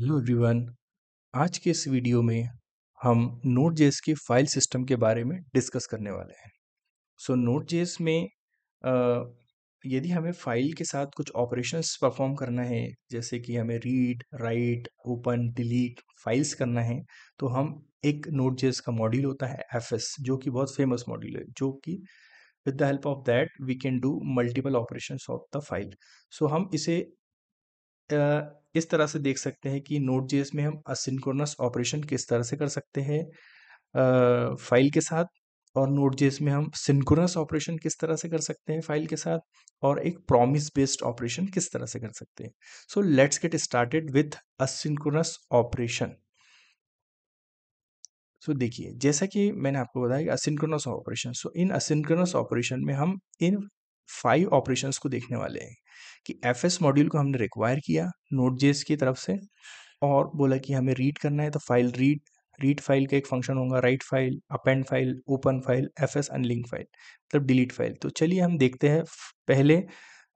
Hello everyone आज के इस वीडियो में हम नोट जेस के फाइल सिस्टम के बारे में डिस्कस करने वाले हैं सो नोट जेस में आ, यदि हमें फाइल के साथ कुछ ऑपरेशंस परफॉर्म करना है जैसे कि हमें read write open delete files करना है तो हम एक नोट जेस का मॉड्यूल होता है एफ जो कि बहुत फेमस मॉड्यूल है जो कि with the help of that we can do multiple operation of the file so हम इसे इस तरह से देख सकते हैं कि नोट जेस में हम असिनक्रोनस ऑपरेशन किस तरह से कर सकते हैं फाइल के साथ और नोट जेस में हम सिंक्रोनस ऑपरेशन किस तरह से कर सकते हैं फाइल के साथ और एक प्रॉमिस बेस्ड ऑपरेशन किस तरह से कर सकते हैं so let's get started with asynchronous operation so देखिए जैसा कि मैंने आपको बताया कि asynchronous operation so in asynchronous operation में हम इन फाइव ऑपरेशंस को देखने वाले हैं कि एफ एस मॉड्यूल को हमने रिक्वायर किया नोट जेस की तरफ से और बोला कि हमें रीड करना है तो फाइल रीड रीड फाइल का एक फंक्शन होगा write file append file open file F S unlink file मतलब डिलीट फाइल तो चलिए हम देखते हैं पहले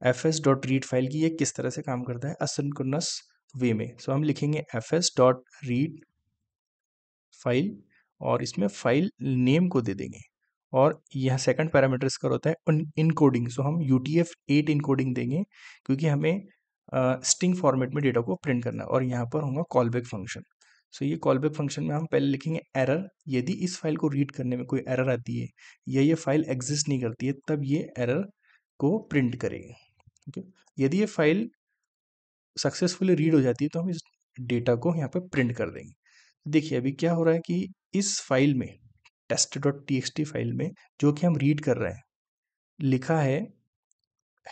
F S dot read file की ये किस तरह से काम करता है असनकुनस वे में सो so, हम लिखेंगे F S dot read file और इसमें फाइल नेम को दे देंगे और यह सेकंड पैरामीटर इसका होता है इनकोडिंग सो हम U T F eight encoding देंगे क्योंकि हमें स्ट्रिंग uh, फॉर्मेट में डेटा को प्रिंट करना है और यहाँ पर होगा बैक फंक्शन सो ये कॉल बैक फंक्शन में हम पहले लिखेंगे एरर यदि इस फाइल को रीड करने में कोई एरर आती है या ये फाइल एग्जिस्ट नहीं करती है तब ये एरर को प्रिंट करेगी ओके यदि ये फाइल सक्सेसफुली रीड हो जाती है तो हम इस डेटा को यहाँ पर प्रिंट कर देंगे देखिए अभी क्या हो रहा है कि इस फाइल में test dot T T file में जो कि हम रीड कर रहे हैं लिखा है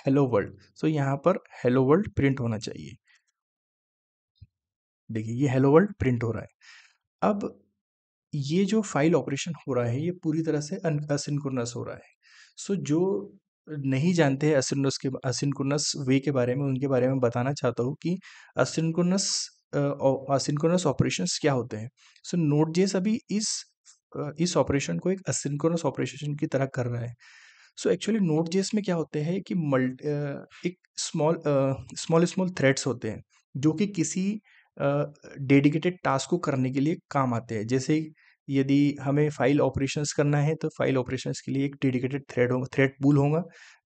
हेलो वर्ल्ड सो यहाँ पर हेलो वर्ल्ड प्रिंट होना चाहिए देखिए ये हेलो वर्ल्ड प्रिंट हो रहा है अब ये जो फाइल ऑपरेशन हो रहा है ये पूरी तरह से असिनकुरनस हो रहा है सो so, जो नहीं जानते हैं असिनकुरनस के असिनकुरनस वे के बारे में उनके बारे में बताना चाहता हूँ कि असिनकुरनस असिनकुरनस ऑपरेशंस क्या होते हैं सो नोट जेस अभी इस इस ऑपरेशन को एक असिंक्रोनस ऑपरेशन की तरह कर रहा है सो एक्चुअली नोट जेस में क्या होते हैं कि मल्टी एक स्मॉल स्मॉल स्मॉल थ्रेड्स होते हैं जो कि किसी डेडिकेटेड टास्क को करने के लिए काम आते हैं जैसे यदि हमें फाइल ऑपरेशंस करना है तो फाइल ऑपरेशंस के लिए एक डेडिकेटेड थ्रेड होगा थ्रेड पूल होगा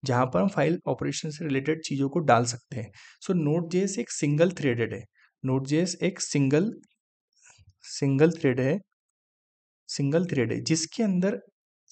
जहाँ पर हम फाइल ऑपरेशन से रिलेटेड चीज़ों को डाल सकते हैं सो नोट जेस एक सिंगल थ्रेडेड है नोट जेस एक सिंगल सिंगल थ्रेड है सिंगल थ्रेड है जिसके अंदर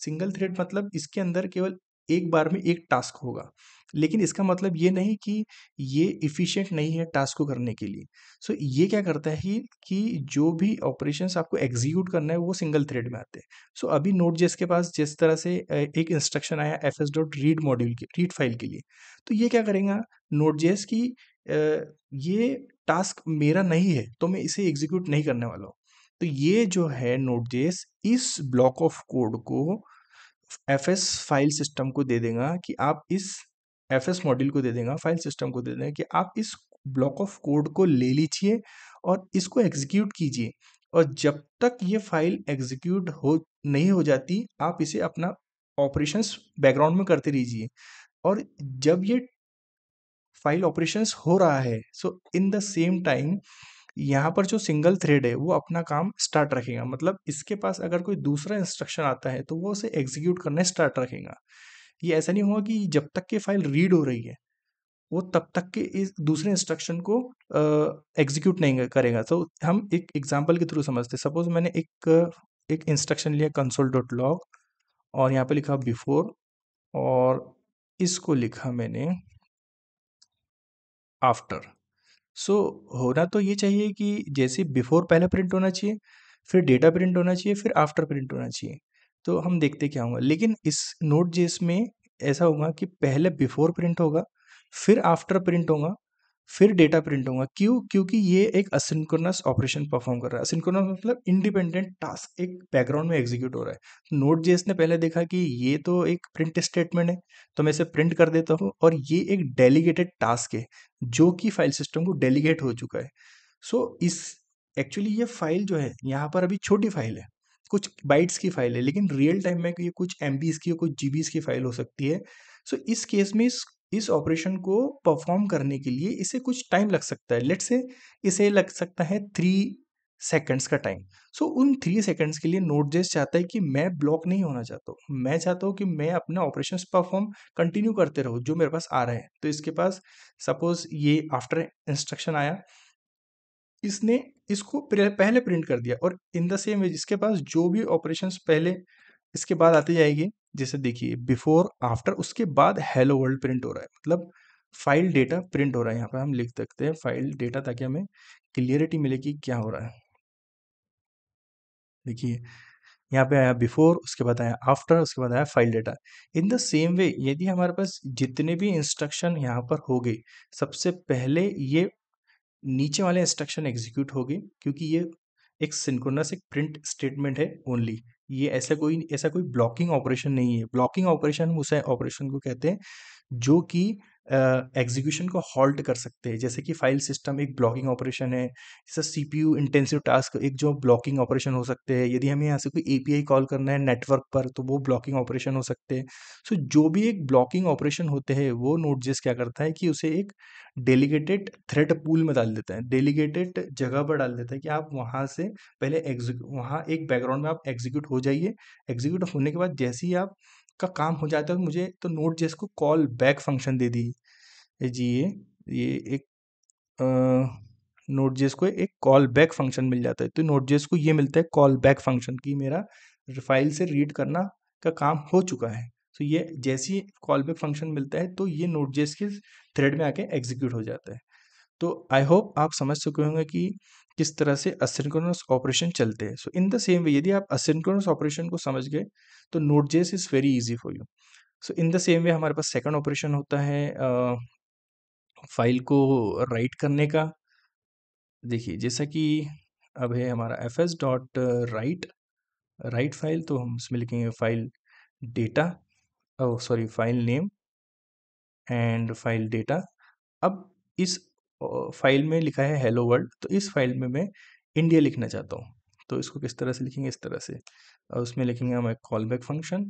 सिंगल थ्रेड मतलब इसके अंदर केवल एक बार में एक टास्क होगा लेकिन इसका मतलब ये नहीं कि ये इफ़िशियंट नहीं है टास्क को करने के लिए सो so, ये क्या करता है कि जो भी ऑपरेशंस आपको एग्जीक्यूट करना है वो सिंगल थ्रेड में आते हैं सो so, अभी नोट जेस के पास जिस तरह से एक इंस्ट्रक्शन आया F S dot read module के रीड फाइल के लिए तो ये क्या करेगा नोट जेस की ये टास्क मेरा नहीं है तो मैं इसे एग्जीक्यूट नहीं करने वाला हूँ तो ये जो है नोट जेस इस ब्लॉक ऑफ कोड को एफ एस फाइल सिस्टम को दे देगा कि आप इस एफ एस मॉड्यूल को दे देगा फाइल सिस्टम को दे देगा कि आप इस ब्लॉक ऑफ कोड को ले लीजिए और इसको एग्जीक्यूट कीजिए और जब तक ये फाइल एग्जीक्यूट हो नहीं हो जाती आप इसे अपना ऑपरेशंस बैकग्राउंड में करते रहिए और जब ये फाइल ऑपरेशंस हो रहा है so in the same time यहाँ पर जो सिंगल थ्रेड है वो अपना काम स्टार्ट रखेगा मतलब इसके पास अगर कोई दूसरा इंस्ट्रक्शन आता है तो वो उसे एग्जीक्यूट करना स्टार्ट रखेगा ये ऐसा नहीं हुआ कि जब तक के फाइल रीड हो रही है वो तब तक के इस दूसरे इंस्ट्रक्शन को एग्जीक्यूट नहीं करेगा तो हम एक एग्जाम्पल के थ्रू समझते सपोज मैंने एक एक इंस्ट्रक्शन लिया कंसोल डॉट लॉग और यहाँ पे लिखा बिफोर और इसको लिखा मैंने आफ्टर सो होना तो ये चाहिए कि जैसे बिफोर पहले प्रिंट होना चाहिए फिर डेटा प्रिंट होना चाहिए फिर आफ्टर प्रिंट होना चाहिए तो हम देखते क्या होगा लेकिन इस नोट जेस में ऐसा होगा कि पहले बिफोर प्रिंट होगा फिर आफ्टर प्रिंट होगा फिर डेटा प्रिंट होगा क्यों क्योंकि ये एक असिंक्रोनस ऑपरेशन परफॉर्म कर रहा है असिंक्रोनस मतलब इंडिपेंडेंट टास्क एक बैकग्राउंड में एग्जीक्यूट हो रहा है नोट जेस ने पहले देखा कि ये तो एक प्रिंट स्टेटमेंट है तो मैं इसे प्रिंट कर देता हूँ और ये एक डेलीगेटेड टास्क है जो कि फाइल सिस्टम को डेलीगेट हो चुका है सो so, इस एक्चुअली ये फाइल जो है यहाँ पर अभी छोटी फाइल है कुछ बाइट्स की फाइल है लेकिन रियल टाइम में ये कुछ एम की कुछ जी की फाइल हो सकती है सो so, इस केस में इस इस ऑपरेशन को परफॉर्म करने के लिए इसे कुछ टाइम लग सकता है लेट से इसे लग सकता है थ्री सेकंड्स का टाइम सो so, उन थ्री सेकंड्स के लिए नोट जेस चाहता है कि मैं ब्लॉक नहीं होना चाहता हूँ मैं चाहता हूँ कि मैं अपना ऑपरेशन परफॉर्म कंटिन्यू करते रहूँ जो मेरे पास आ रहे हैं तो इसके पास सपोज ये आफ्टर इंस्ट्रक्शन आया इसने इसको पहले प्रिंट कर दिया और इन द सेम वे जिसके पास जो भी ऑपरेशंस पहले इसके बाद आती जाएगी जैसे देखिए बिफोर आफ्टर उसके बाद हेलो वर्ल्ड प्रिंट हो रहा है मतलब फाइल डेटा प्रिंट हो रहा है यहाँ पर हम लिख सकते हैं फाइल डेटा ताकि हमें क्लियरिटी मिले कि क्या हो रहा है देखिए यहाँ पे आया बिफोर उसके बाद आया आफ्टर उसके बाद आया file data in the same way यदि हमारे पास जितने भी इंस्ट्रक्शन यहाँ पर हो गए सबसे पहले ये नीचे वाले इंस्ट्रक्शन एग्जीक्यूट होगी क्योंकि ये एक सिंक्रोनस एक प्रिंट स्टेटमेंट है ओनली ये ऐसा कोई ऐसा कोई ब्लॉकिंग ऑपरेशन नहीं है ब्लॉकिंग ऑपरेशन उस ऑपरेशन को कहते हैं जो कि एग्जीक्यूशन को हॉल्ट कर सकते हैं जैसे कि फाइल सिस्टम एक ब्लॉकिंग ऑपरेशन है जैसे C P U intensive task एक जो ब्लॉकिंग ऑपरेशन हो सकते हैं यदि हमें यहाँ से कोई ए पी आई कॉल करना है नेटवर्क पर तो वो ब्लॉकिंग ऑपरेशन हो सकते हैं सो so, जो भी एक ब्लॉकिंग ऑपरेशन होते हैं वो नोट जिस क्या करता है कि उसे एक डेलीगेटेड थ्रेड पूल में डाल देता है डेलीगेटेड जगह पर डाल देता है कि आप वहाँ से पहले एग्जीक्यू वहाँ एक बैकग्राउंड में आप एग्जीक्यूट हो जाइए एग्जीक्यूट होने के बाद जैसे ही आप का काम हो जाता है मुझे तो नोट जेस को कॉल बैक फंक्शन दे दी जी ये ये एक नोट जेस को एक कॉल बैक फंक्शन मिल जाता है तो नोट जेस को ये मिलता है कॉल बैक फंक्शन की मेरा फाइल से रीड करना का काम हो चुका है तो ये जैसी कॉल बैक फंक्शन मिलता है तो ये नोट जेस के थ्रेड में आके एग्जीक्यूट हो जाता है तो आई होप आप समझ चुके होंगे कि किस तरह से असिंक्रोनस ऑपरेशन चलते हैं सो इन द सेम वे यदि आप असिंक्रोनस ऑपरेशन को समझ गए तो node JS is very easy for you so in the same way हमारे पास सेकंड ऑपरेशन होता है फाइल को राइट करने का देखिए जैसा कि अब है हमारा F S dot write write file तो हम इसमें लिखेंगे file data sorry file name and file data अब इस फाइल में लिखा है हेलो वर्ल्ड तो इस हम्म। फाइल में मैं इंडिया लिखना चाहता हूँ तो इसको किस तरह से लिखेंगे इस तरह से और उसमें लिखेंगे हम एक कॉल बैक फंक्शन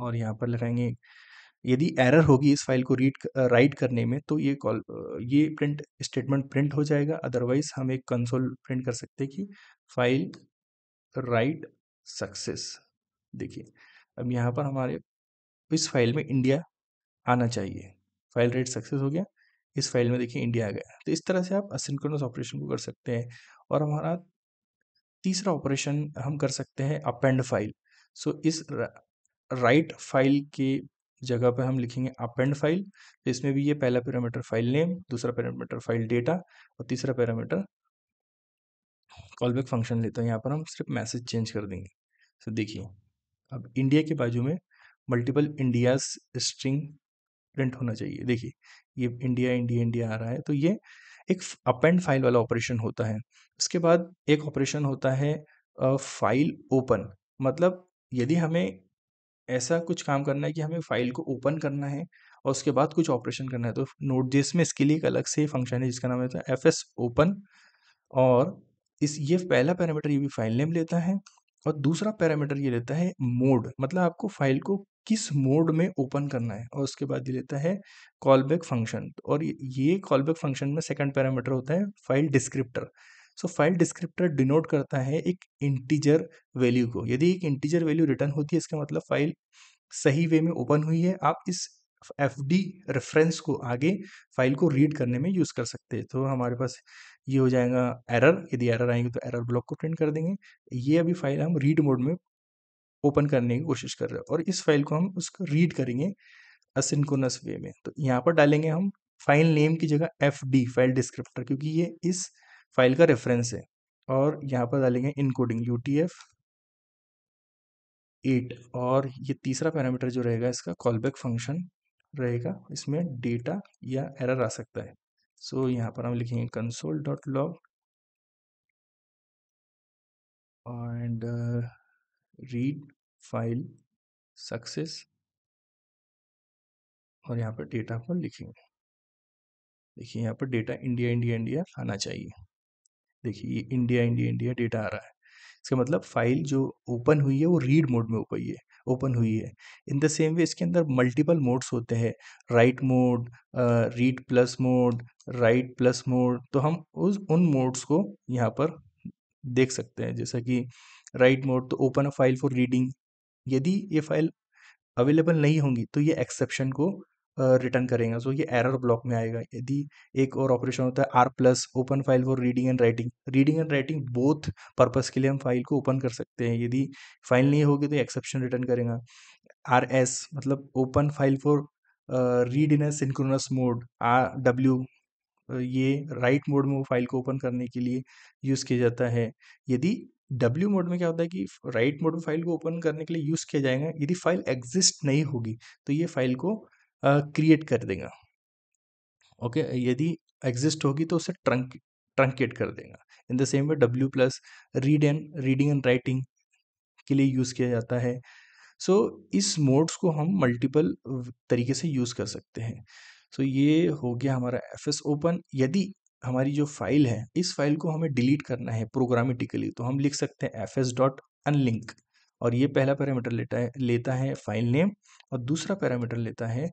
और यहाँ पर लिखाएंगे यदि एरर होगी इस फाइल को रीड राइट करने में तो ये कॉल ये प्रिंट स्टेटमेंट प्रिंट हो जाएगा अदरवाइज हम एक कंसोल प्रिंट कर सकते हैं कि फाइल राइट सक्सेस देखिए अब यहाँ पर हमारे इस फाइल में इंडिया आना चाहिए फाइल रेट सक्सेस हो गया इस फाइल में देखिए इंडिया आ गया तो इस तरह से आप असिंक्रोनस ऑपरेशन को कर सकते हैं और हमारा तीसरा ऑपरेशन हम कर सकते हैं अपेंड फाइल सो इस राइट फाइल के जगह पर हम लिखेंगे अपेंड फाइल तो इसमें भी ये पहला पैरामीटर फाइल नेम दूसरा पैरामीटर फाइल डेटा और तीसरा पैरामीटर कॉलबैक फंक्शन लेते हैं यहाँ पर हम सिर्फ मैसेज चेंज कर देंगे सो तो देखिए अब इंडिया के बाजू में मल्टीपल इंडियाज स्ट्रिंग प्रिंट होना चाहिए देखिए ये इंडिया इंडिया इंडिया आ रहा है तो ये एक अप एंड फाइल वाला ऑपरेशन होता है उसके बाद एक ऑपरेशन होता है फाइल ओपन मतलब यदि हमें ऐसा कुछ काम करना है कि हमें फाइल को ओपन करना है और उसके बाद कुछ ऑपरेशन करना है तो नोट जेस में इसके लिए एक अलग से फंक्शन है जिसका नाम होता है एफ एस ओपन और इस ये पहला पैरामीटर ये भी फाइल नेम लेता है और दूसरा पैरामीटर ये लेता है मोड मतलब आपको फाइल को किस मोड में ओपन करना है और उसके बाद ये लेता है कॉल बैक फंक्शन और ये कॉल बैक फंक्शन में सेकंड पैरामीटर होता है file descriptor so file descriptor denote करता है एक इंटीजर वैल्यू को यदि एक इंटीजर वैल्यू रिटर्न होती है इसका मतलब फाइल सही वे में ओपन हुई है आप इस एफ डी रेफरेंस को आगे फाइल को रीड करने में यूज़ कर सकते हैं तो हमारे पास ये हो जाएगा एरर यदि एरर आएंगे तो एरर ब्लॉक को प्रिंट कर देंगे ये अभी फाइल हम रीड मोड में ओपन करने की कोशिश कर रहे हैं और इस फाइल को हम उसको रीड करेंगे असिनकोनस वे में तो यहाँ पर डालेंगे हम फाइल नेम की जगह एफ डी फाइल डिस्क्रिप्टर क्योंकि ये इस फाइल का रेफरेंस है और यहाँ पर डालेंगे encoding U T F eight और ये तीसरा पैरामीटर जो रहेगा इसका कॉल बैक फंक्शन रहेगा इसमें डेटा या एरर आ सकता है सो so, यहाँ पर हम लिखेंगे console dot log and read file success और यहाँ पर डेटा अपन लिखेंगे देखिए यहाँ पर डेटा इंडिया इंडिया इंडिया आना चाहिए देखिए ये इंडिया इंडिया इंडिया डेटा आ रहा है इसका मतलब फाइल जो ओपन हुई है वो रीड मोड में ओपन है ओपन हुई है इन द सेम वे इसके अंदर मल्टीपल मोड्स होते हैं write mode read plus mode write plus mode तो हम उस उन मोड्स को यहाँ पर देख सकते हैं जैसा कि राइट मोड तो open a file for reading यदि ये फाइल अवेलेबल नहीं होंगी तो ये एक्सेप्शन को रिटर्न करेंगे सो ये एरर ब्लॉक में आएगा यदि एक और ऑपरेशन होता है R plus open file for reading and writing reading and writing both purpose के लिए हम फाइल को ओपन कर सकते हैं यदि फाइल नहीं होगी तो एक्सेप्शन रिटर्न करेगा आर एस मतलब open file for read in a synchronous mode R W ये राइट मोड में वो फाइल को ओपन करने के लिए यूज़ किया जाता है यदि डब्ल्यू मोड में क्या होता है कि राइट मोड में फाइल को ओपन करने के लिए यूज़ किया जाएगा यदि फाइल एग्जिस्ट नहीं होगी तो ये फाइल को क्रिएट कर देगा ओके यदि एग्जिस्ट होगी तो उसे ट्रंक ट्रंकेट कर देगा in the same way W plus read and reading and writing के लिए यूज़ किया जाता है सो so, इस मोड्स को हम मल्टीपल तरीके से यूज़ कर सकते हैं सो तो ये हो गया हमारा एफ एस ओपन यदि हमारी जो फाइल है इस फाइल को हमें डिलीट करना है प्रोग्रामेटिकली तो हम लिख सकते हैं एफ एस डॉट अनलिंक और ये पहला पैरामीटर लेता है लेता है फाइल नेम और दूसरा पैरामीटर लेता है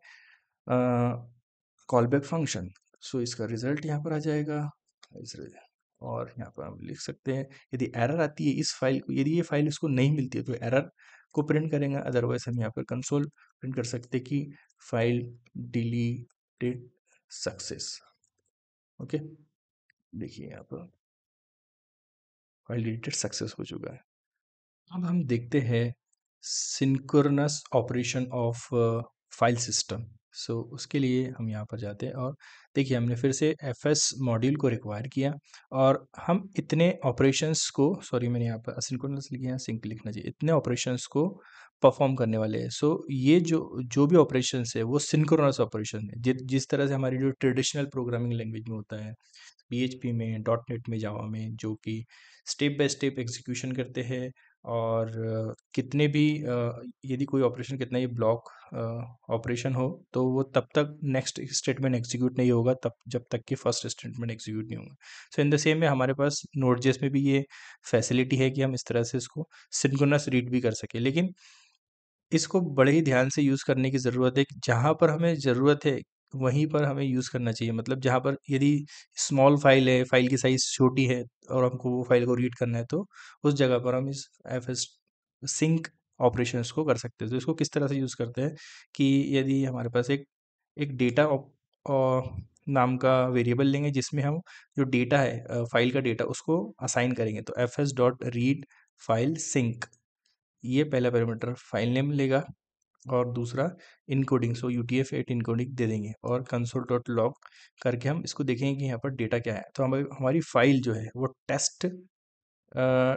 कॉल बैक फंक्शन सो इसका रिजल्ट यहाँ पर आ जाएगा और यहाँ पर हम लिख सकते हैं यदि एरर आती है इस फाइल को यदि ये फाइल इसको नहीं मिलती है तो एरर को प्रिंट करेंगे अदरवाइज हम यहाँ पर कंसोल प्रिंट कर सकते कि file deleted success okay देखिए यहाँ पर वैलिडेटेड सक्सेस हो चुका है अब हम देखते हैं synchronous operation of file system so so, उसके लिए हम यहाँ पर जाते हैं और देखिए हमने फिर से एफ एस मॉड्यूल को रिक्वायर किया और हम इतने ऑपरेशंस को सॉरी मैंने यहाँ पर असिंक्रोनस लिखे यहाँ सिंक लिखना चाहिए इतने ऑपरेशंस को परफॉर्म करने वाले हैं सो so, ये जो जो भी ऑपरेशन है वो सिंक्रोनस ऑपरेशन है जि, जिस तरह से हमारी जो ट्रेडिशनल प्रोग्रामिंग लैंग्वेज में होता है पी में डॉट नेट में जावा में जो कि स्टेप बाय स्टेप एग्जीक्यूशन करते हैं और कितने भी यदि कोई ऑपरेशन कितना ही ब्लॉक ऑपरेशन हो तो वो तब तक नेक्स्ट स्टेटमेंट एग्जीक्यूट नहीं होगा तब जब तक कि फर्स्ट स्टेटमेंट एग्जीक्यूट नहीं होगा सो इन द सेम में हमारे पास नोट जेस में भी ये फैसिलिटी है कि हम इस तरह से इसको सिंक्रोनस रीड भी कर सकें लेकिन इसको बड़े ही ध्यान से यूज़ करने की ज़रूरत है जहाँ पर हमें ज़रूरत है वहीं पर हमें यूज़ करना चाहिए मतलब जहाँ पर यदि स्मॉल फाइल है फाइल की साइज़ छोटी है और हमको वो फाइल को रीड करना है तो उस जगह पर हम इस एफ एस सिंक ऑपरेशन को कर सकते हैं तो इसको किस तरह से यूज़ करते हैं कि यदि हमारे पास एक एक डेटा नाम का वेरिएबल लेंगे जिसमें हम जो डेटा है फाइल का डेटा उसको असाइन करेंगे तो F S dot read file sync ये पहला पैरामीटर फाइल नेम लेगा और दूसरा encoding so U T F eight encoding दे देंगे और कंसोल डॉट लॉग करके हम इसको देखेंगे कि यहाँ पर डेटा क्या है तो हम हमारी फाइल जो है वो test ah,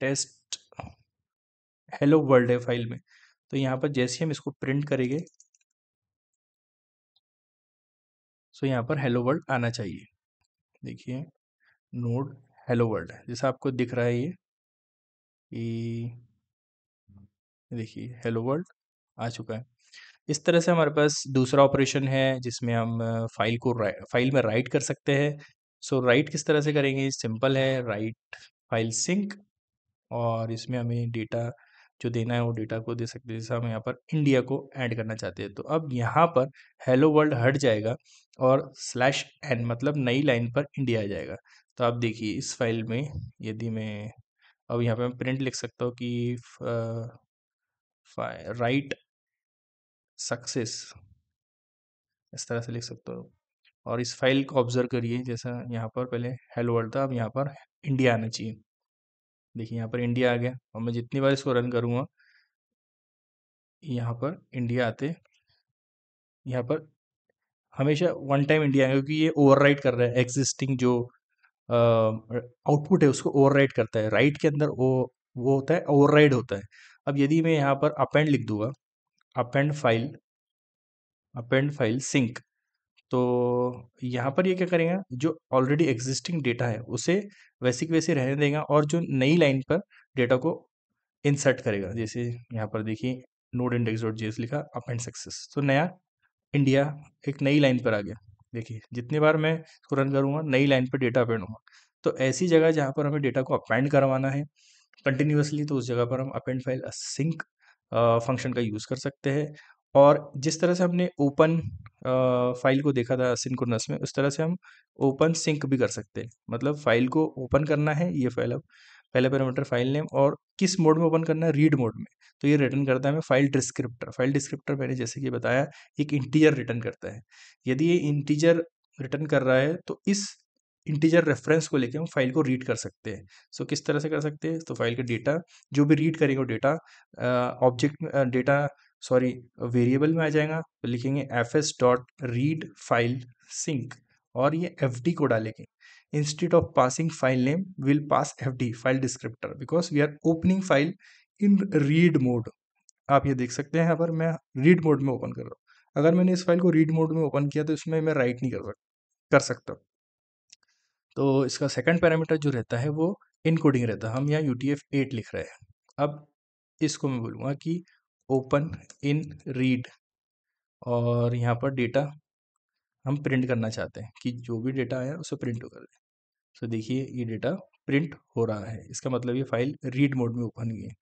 test hello world है फाइल में तो यहाँ पर जैसे हम इसको प्रिंट करेंगे सो यहाँ पर हेलो वर्ल्ड आना चाहिए देखिए नोड हेलो वर्ल्ड जैसा आपको दिख रहा है ये देखिए हेलो वर्ल्ड आ चुका है इस तरह से हमारे पास दूसरा ऑपरेशन है जिसमें हम फाइल को फाइल में राइट कर सकते हैं सो राइट किस तरह से करेंगे सिंपल है राइट फाइल सिंक और इसमें हमें डेटा जो देना है वो डेटा को दे सकते हैं जैसे हम यहाँ पर इंडिया को ऐड करना चाहते हैं तो अब यहाँ पर हेलो वर्ल्ड हट जाएगा और स्लैश एन मतलब नई लाइन पर इंडिया आ जाएगा तो आप देखिए इस फाइल में यदि मैं अब यहाँ पे मैं प्रिंट लिख सकता हूँ कि राइट सक्सेस इस तरह से लिख सकते हो और इस फाइल को ऑब्जर्व करिए जैसा यहाँ पर पहले हेलो वर्ल्ड था अब यहाँ पर इंडिया आना चाहिए देखिए यहाँ पर इंडिया आ गया और मैं जितनी बार इसको रन करूँगा यहाँ पर इंडिया आते यहाँ पर हमेशा वन टाइम इंडिया आएगा क्योंकि ये ओवरराइट कर रहा है एग्जिस्टिंग जो आउटपुट है उसको ओवरराइट करता है राइट के अंदर वो वो होता है ओवरराइड होता है अब यदि मैं यहाँ पर अपेंड लिख दूंगा append file append file sync तो यहाँ पर ये यह क्या करेगा जो ऑलरेडी एग्जिस्टिंग डेटा है उसे वैसे की वैसे रहने देगा और जो नई लाइन पर डेटा को इंसर्ट करेगा जैसे यहाँ पर देखिए नोड इंडेक्स डॉट जी लिखा अपेंड सक्सेस तो नया इंडिया एक नई लाइन पर आ गया देखिए जितनी बार मैं इसको रन करूँगा नई लाइन पर डेटा अपेंड होगा तो ऐसी जगह जहाँ पर हमें डेटा को अपेंड करवाना है कंटिन्यूसली तो उस जगह पर हम append file sync function का यूज़ कर सकते हैं और जिस तरह से हमने ओपन फाइल को देखा था सिंक्रोनस में उस तरह से हम ओपन सिंक भी कर सकते हैं मतलब फाइल को ओपन करना है ये फाइल अब पहला पैरामीटर फाइल नेम और किस मोड में ओपन करना है रीड मोड में तो ये रिटर्न करता है हमें फाइल डिस्क्रिप्टर फाइल डिस्क्रिप्टर मैंने जैसे कि बताया एक इंटीजर रिटर्न करता है यदि ये इंटीजर रिटर्न कर रहा है तो इस इंटीजर रेफरेंस को लेकर हम फाइल को रीड कर सकते हैं सो so, किस तरह से कर सकते हैं तो फाइल के डेटा जो भी रीड करेंगे वो data object data sorry variable में आ जाएगा तो लिखेंगे F S dot read file sync और ये एफ डी को डालेंगे instead of passing file name will pass F D file descriptor because we are opening file in read mode आप ये देख सकते हैं यहाँ पर मैं रीड मोड में ओपन कर रहा हूँ अगर मैंने इस फाइल को रीड मोड में ओपन किया तो इसमें मैं राइट नहीं कर सकता कर सकता तो इसका सेकंड पैरामीटर जो रहता है वो इनकोडिंग रहता है हम यहाँ यू टी एफ एट लिख रहे हैं अब इसको मैं बोलूँगा कि ओपन इन रीड और यहाँ पर डेटा हम प्रिंट करना चाहते हैं कि जो भी डेटा आया उसे प्रिंट कर दें तो देखिए ये डेटा प्रिंट हो रहा है इसका मतलब ये फाइल रीड मोड में ओपन हुई है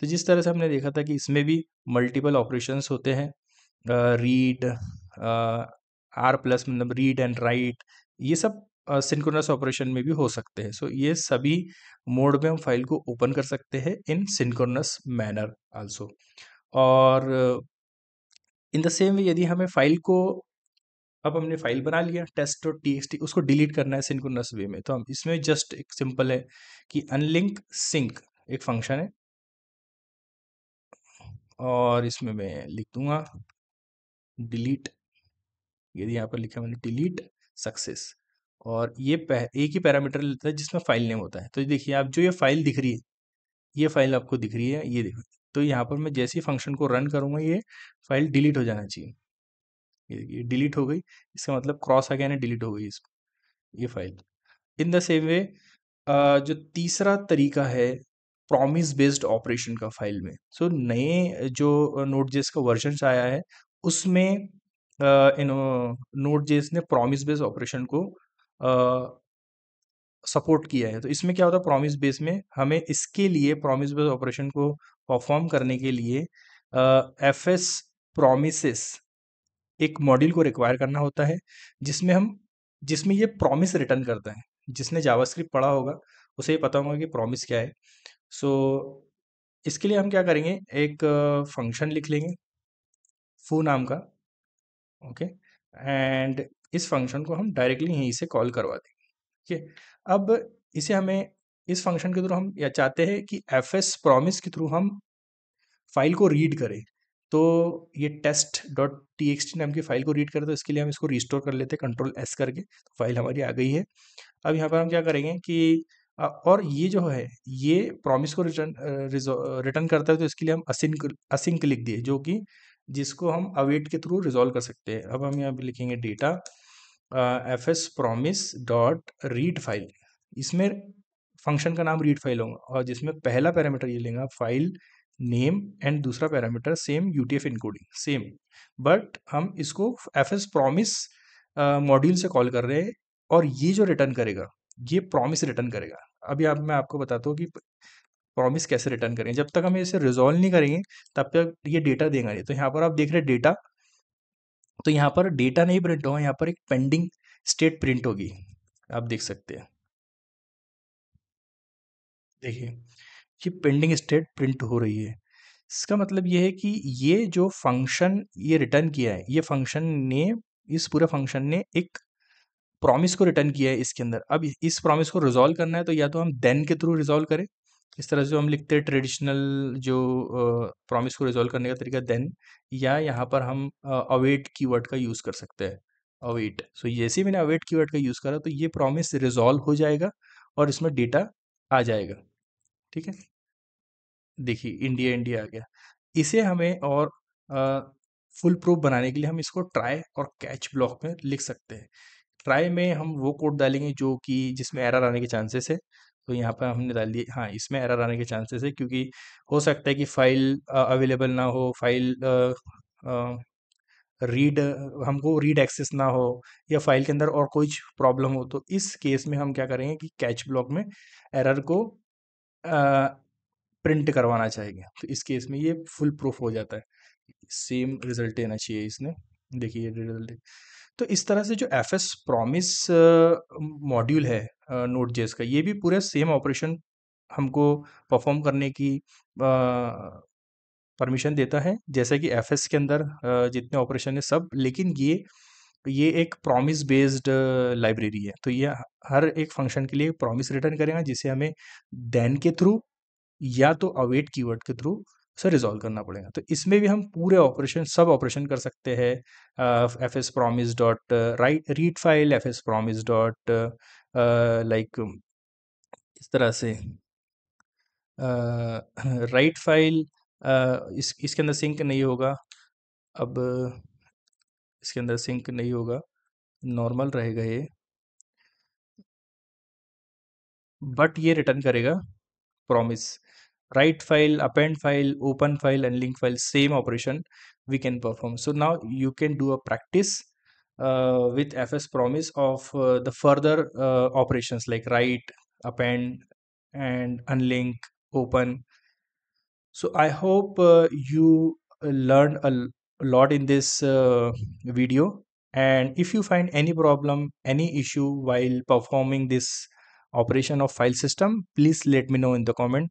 तो जिस तरह से हमने देखा था कि इसमें भी मल्टीपल ऑपरेशंस होते हैं रीड आर प्लस मतलब रीड एंड राइट ये सब सिंक्रोनस ऑपरेशन में भी हो सकते हैं सो so, ये सभी मोड में हम फाइल को ओपन कर सकते हैं इन सिंक्रोनस मैनर आल्सो और इन द सेम वे यदि हमें फाइल को अब हमने फाइल बना लिया टेस्ट और टी उसको डिलीट करना है सिंक्रोनस वे में तो हम इसमें जस्ट एक सिंपल है कि अनलिंक सिंक एक फंक्शन है और इसमें मैं लिख दूंगा डिलीट यदि यहाँ पर लिखा मैंने डिलीट सक्सेस और ये एक ही पैरामीटर लेता है जिसमें फाइल नेम होता है तो देखिए आप जो ये फाइल दिख रही है ये फाइल आपको दिख रही है ये है तो यहाँ पर मैं जैसे ही फंक्शन को रन करूँगा ये फाइल डिलीट हो जाना चाहिए ये देखिए डिलीट हो गई इसका मतलब क्रॉस आ गया ना डिलीट हो गई इसको ये file in the same way जो तीसरा तरीका है प्रॉमिस बेस्ड ऑपरेशन का फाइल में सो so, नए जो नोट जेस का वर्जन आया है उसमें नोट जेस ने प्रॉमिस बेस्ड ऑपरेशन को सपोर्ट किया है तो इसमें क्या होता है प्रॉमिस बेस में हमें इसके लिए प्रॉमिस बेस ऑपरेशन को परफॉर्म करने के लिए एफ एस प्रोमिस एक मॉड्यूल को रिक्वायर करना होता है जिसमें हम जिसमें ये प्रॉमिस रिटर्न करता है जिसने जावास्क्रिप्ट पढ़ा होगा उसे पता होगा कि प्रॉमिस क्या है सो so, इसके लिए हम क्या करेंगे एक फंक्शन लिख लेंगे फू नाम का ओके एंड इस फंक्शन को हम डायरेक्टली यहीं से कॉल करवा देंगे ठीक है अब इसे हमें इस फंक्शन के थ्रू हम या चाहते हैं कि एफ एस प्रोमिस के थ्रू हम फाइल को रीड करें तो ये test dot T X T नाम की फाइल को रीड करें तो इसके लिए हम इसको रिस्टोर कर लेते हैं कंट्रोल एस करके तो फाइल हमारी आ गई है अब यहाँ पर हम क्या करेंगे कि और ये जो है ये प्रॉमिस को रिटर्न रिटर्न करता है तो इसके लिए हम असिंक असिंक लिख दिए जो कि जिसको हम अवेट के थ्रू रिजॉल्व कर सकते हैं अब हम यहाँ पर लिखेंगे data F S promise dot read file इसमें फंक्शन का नाम रीड फाइल होगा और जिसमें पहला पैरामीटर ये लेंगे फाइल नेम एंड दूसरा parameter same U T F encoding same but हम इसको एफ एस प्रोमिस मॉड्यूल से कॉल कर रहे हैं और ये जो रिटर्न करेगा ये प्रॉमिस रिटर्न करेगा अभी आप मैं आपको बताता हूँ कि प्रॉमिस कैसे रिटर्न करेंगे जब तक हम इसे रिजॉल्व नहीं करेंगे तब तक ये डेटा देगा नहीं तो यहाँ पर आप देख रहे हैं डेटा तो यहाँ पर डेटा नहीं प्रिंट होगा यहाँ पर एक पेंडिंग स्टेट प्रिंट होगी आप देख सकते हैं देखिए ये पेंडिंग स्टेट प्रिंट हो रही है इसका मतलब ये है कि ये जो फंक्शन ये रिटर्न किया है ये फंक्शन ने इस पूरे फंक्शन ने एक प्रॉमिस को रिटर्न किया है इसके अंदर अब इस प्रॉमिस को रिजॉल्व करना है तो या तो हम देन के थ्रू रिजॉल्व करें इस तरह से हम लिखते हैं ट्रेडिशनल जो प्रॉमिस को रिजॉल्व करने का तरीका देन या यहाँ पर हम अवेट कीवर्ड का यूज़ कर सकते हैं अवेट सो so, जैसे ही मैंने अवेट कीवर्ड का यूज़ करा तो ये प्रॉमिस रिजॉल्व हो जाएगा और इसमें डेटा आ जाएगा ठीक है देखिए इंडिया इंडिया आ गया इसे हमें और आ, फुल प्रूफ बनाने के लिए हम इसको ट्राई और कैच ब्लॉक में लिख सकते हैं ट्राई में हम वो कोड डालेंगे जो कि जिसमें एरर आने के चांसेस है तो यहाँ पर हमने डाल दिए हाँ इसमें एरर आने के चांसेस है क्योंकि हो सकता है कि फाइल अवेलेबल ना हो फाइल रीड हमको रीड एक्सेस ना हो या फाइल के अंदर और कोई प्रॉब्लम हो तो इस केस में हम क्या करेंगे कि कैच ब्लॉक में एरर को आ, प्रिंट करवाना चाहिए तो इस केस में ये फुल प्रूफ हो जाता है सेम रिजल्ट देना चाहिए इसने देखिए रिजल्ट तो इस तरह से जो एफ एस प्रोमिस मॉड्यूल है नोट जेस का ये भी पूरा सेम ऑपरेशन हमको परफॉर्म करने की परमिशन देता है जैसे कि एफ एस के अंदर जितने ऑपरेशन है सब लेकिन ये ये एक प्रॉमिस बेस्ड लाइब्रेरी है तो ये हर एक फंक्शन के लिए प्रॉमिस रिटर्न करेगा जिसे हमें देन के थ्रू या तो अवेट कीवर्ड के थ्रू उसे रिजॉल्व करना पड़ेगा तो इसमें भी हम पूरे ऑपरेशन सब ऑपरेशन कर सकते हैं F S promise dot write read file F S promise dot like इस तरह से राइट uh, फाइल uh, इस इसके अंदर सिंक नहीं होगा अब इसके अंदर सिंक नहीं होगा नॉर्मल रहेगा ये बट ये रिटर्न करेगा promise write file append file open file and link file same operation we can perform so now you can do a practice uh, with fs promise of uh, the further uh, operations like write append and unlink open so i hope uh, you uh, learned a lot in this uh, video and if you find any problem any issue while performing this operation of file system please let me know in the comment